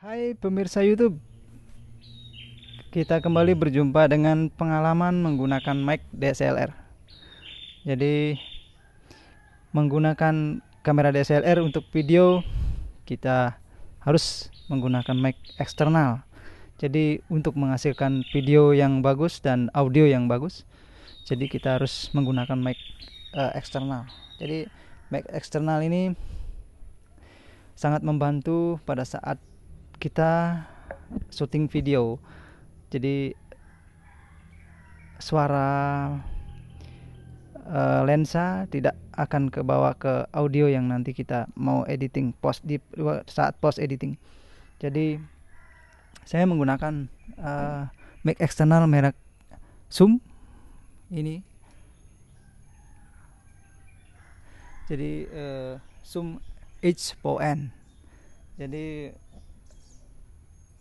Hai pemirsa YouTube, kita kembali berjumpa dengan pengalaman menggunakan mic DSLR. Jadi, menggunakan kamera DSLR untuk video, kita harus menggunakan mic eksternal. Jadi, untuk menghasilkan video yang bagus dan audio yang bagus, jadi kita harus menggunakan mic uh, eksternal. Jadi, mic eksternal ini sangat membantu pada saat kita syuting video jadi suara uh, lensa tidak akan kebawa ke audio yang nanti kita mau editing post di saat post editing jadi saya menggunakan uh, mic eksternal merek Zoom ini jadi uh, Zoom H4n jadi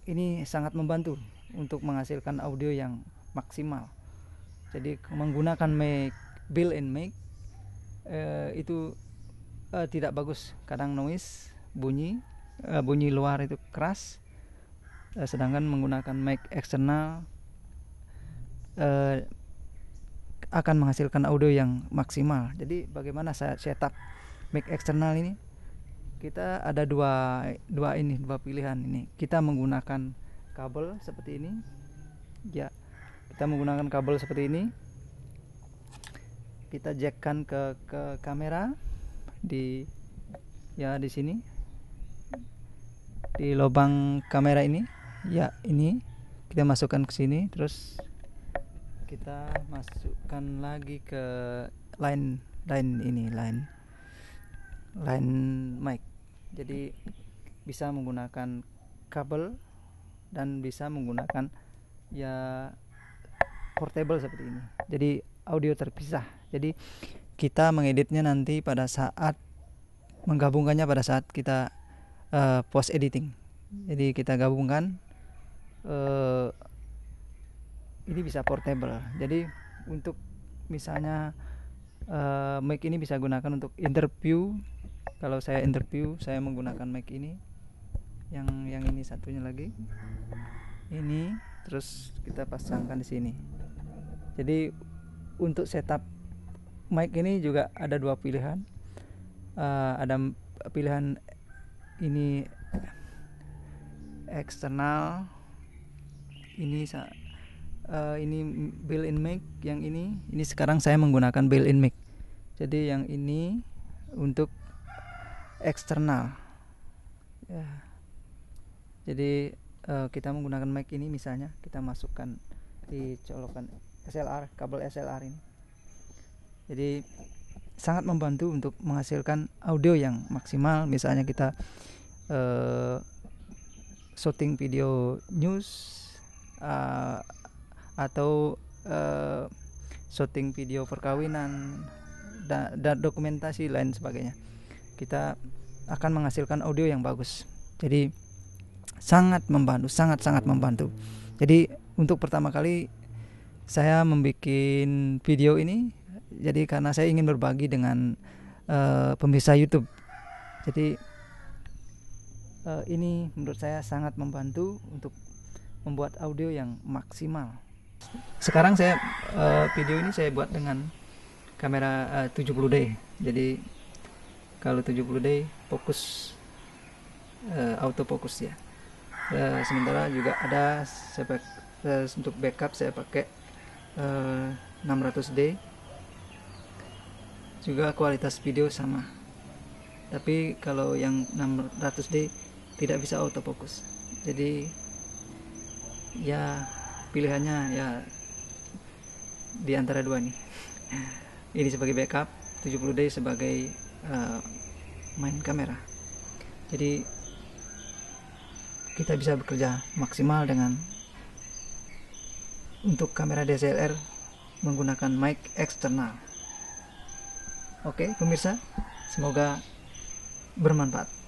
ini sangat membantu untuk menghasilkan audio yang maksimal jadi menggunakan mic built in mic eh, itu eh, tidak bagus kadang noise bunyi eh, bunyi luar itu keras eh, sedangkan menggunakan mic eksternal eh, akan menghasilkan audio yang maksimal jadi bagaimana saya setup mic eksternal ini kita ada dua dua ini dua pilihan ini kita menggunakan kabel seperti ini ya kita menggunakan kabel seperti ini kita jackkan ke ke kamera di ya di sini di lubang kamera ini ya ini kita masukkan ke sini terus kita masukkan lagi ke line line ini line line mic jadi bisa menggunakan kabel dan bisa menggunakan ya portable seperti ini jadi audio terpisah jadi kita mengeditnya nanti pada saat menggabungkannya pada saat kita uh, post editing jadi kita gabungkan uh, ini bisa portable jadi untuk misalnya uh, mic ini bisa gunakan untuk interview kalau saya interview saya menggunakan mic ini yang yang ini satunya lagi ini terus kita pasangkan di sini jadi untuk setup mic ini juga ada dua pilihan uh, ada pilihan ini eksternal ini uh, ini built-in mic yang ini ini sekarang saya menggunakan built-in mic jadi yang ini untuk eksternal. Ya. Jadi uh, kita menggunakan mic ini misalnya kita masukkan di colokan SLR kabel SLR ini. Jadi sangat membantu untuk menghasilkan audio yang maksimal. Misalnya kita uh, shooting video news uh, atau uh, shooting video perkawinan dan, dan dokumentasi lain sebagainya kita akan menghasilkan audio yang bagus. Jadi sangat membantu, sangat-sangat membantu. Jadi untuk pertama kali saya membuat video ini jadi karena saya ingin berbagi dengan uh, pemirsa YouTube. Jadi uh, ini menurut saya sangat membantu untuk membuat audio yang maksimal. Sekarang saya uh, video ini saya buat dengan kamera uh, 70D. Jadi kalau 70 day fokus uh, eh, fokus ya uh, sementara juga ada saya, uh, untuk backup saya pakai uh, 600 day. juga kualitas video sama tapi kalau yang 600 day tidak bisa auto fokus. jadi ya pilihannya ya di antara dua nih ini sebagai backup 70 day sebagai Eh, main kamera jadi kita bisa bekerja maksimal dengan untuk kamera DSLR menggunakan mic eksternal oke pemirsa semoga bermanfaat